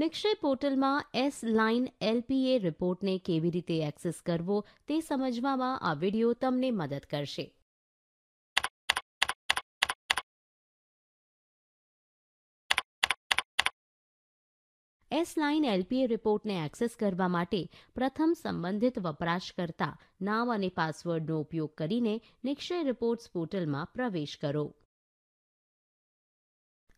નિક્ષય પોર્ટલમાં S line LPA રિપોર્ટને કેવી રીતે એક્સેસ કરવો તે સમજવામાં આ વિડિયો તમને મદદ કરશે એસ લાઇન એલપીએ રિપોર્ટને એક્સેસ કરવા માટે પ્રથમ સંબંધિત વપરાશકર્તા નામ અને પાસવર્ડનો ઉપયોગ કરીને નિક્ષય રિપોર્ટ્સ પોર્ટલમાં પ્રવેશ કરો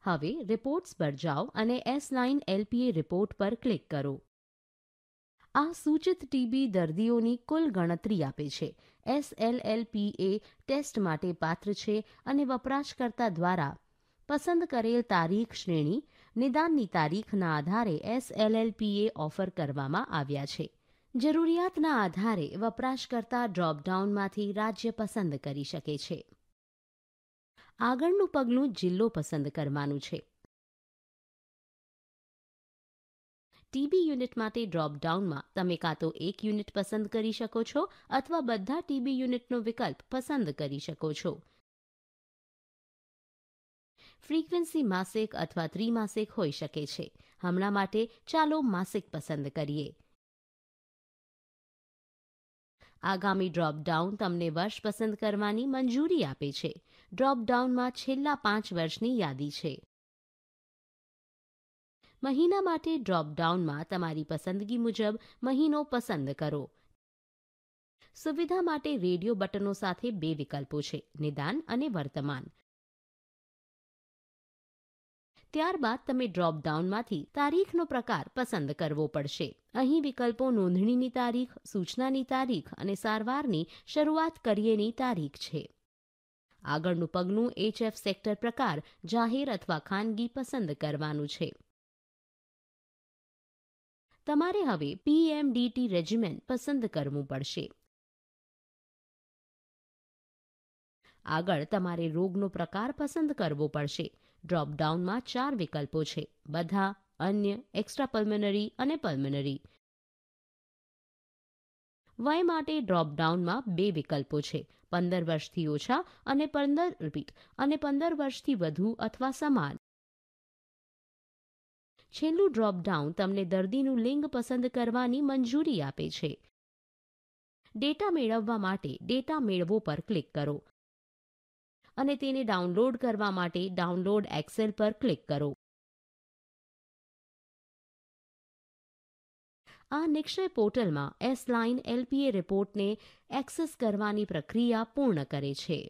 હવે રિપોર્ટ્સ પર જાઓ અને એસ નાઇન એલપીએ રિપોર્ટ પર ક્લિક કરો આ સૂચિત ટીબી દર્દીઓની કુલ ગણતરી આપે છે એસએલએલપીએ ટેસ્ટ માટે પાત્ર છે અને વપરાશકર્તા દ્વારા પસંદ કરેલ તારીખ શ્રેણી નિદાનની તારીખના આધારે એસએલએલપીએ ઓફર કરવામાં આવ્યા છે જરૂરિયાતના આધારે વપરાશકર્તા ડ્રોપડાઉનમાંથી રાજ્ય પસંદ કરી શકે છે આગળનું પગલું જિલ્લો પસંદ કરવાનું છે ટીબી યુનિટ માટે ડ્રોપડાઉનમાં તમે કાં તો એક યુનિટ પસંદ કરી શકો છો અથવા બધા ટીબી યુનિટનો વિકલ્પ પસંદ કરી શકો છો ફ્રીક્વન્સી માસિક અથવા ત્રિમાસિક હોઈ શકે છે હમણાં માટે ચાલો માસિક પસંદ કરીએ આગામી ડ્રોપડાઉન તમને વર્ષ પસંદ કરવાની મંજૂરી આપે છે ડ્રોપડાઉનમાં છેલ્લા પાંચ વર્ષની યાદી છે મહિના માટે ડ્રોપડાઉનમાં તમારી પસંદગી મુજબ મહિનો પસંદ કરો સુવિધા માટે રેડિયો બટનો સાથે બે વિકલ્પો છે નિદાન અને વર્તમાન ત્યારબાદ તમે ડ્રોપડાઉનમાંથી તારીખનો પ્રકાર પસંદ કરવો પડશે અહીં વિકલ્પો નોંધણીની તારીખ સૂચનાની તારીખ અને સારવારની શરૂઆત કરીએની તારીખ છે આગળનું પગલું એચએફ સેક્ટર પ્રકાર જાહેર અથવા ખાનગી પસંદ કરવાનું છે તમારે હવે પીએમડીટી રેજિમેન્ટ પસંદ કરવું પડશે આગળ તમારે રોગનો પ્રકાર પસંદ કરવો પડશે ડ્રોપડાઉનમાં ચાર વિકલ્પો છે બધા અન્ય એક્સ્ટ્રા પલ્મનરી અને પલ્મનરી વય માટે ડ્રોપડાઉનમાં બે વિકલ્પો છે પંદર વર્ષથી ઓછા અને પંદર રિપીટ અને પંદર વર્ષથી વધુ અથવા સમાન છેલ્લું ડ્રોપડાઉન તમને દર્દીનું લિંગ પસંદ કરવાની મંજૂરી આપે છે ડેટા મેળવવા માટે ડેટા મેળવો પર ક્લિક કરો અને તેને ડાઉનલોડ કરવા માટે ડાઉનલોડ એક્સેલ પર ક્લિક કરો આ નિક્ષય પોર્ટલમાં એસ લાઇન એલપીએ રિપોર્ટને એક્સેસ કરવાની પ્રક્રિયા પૂર્ણ કરે છે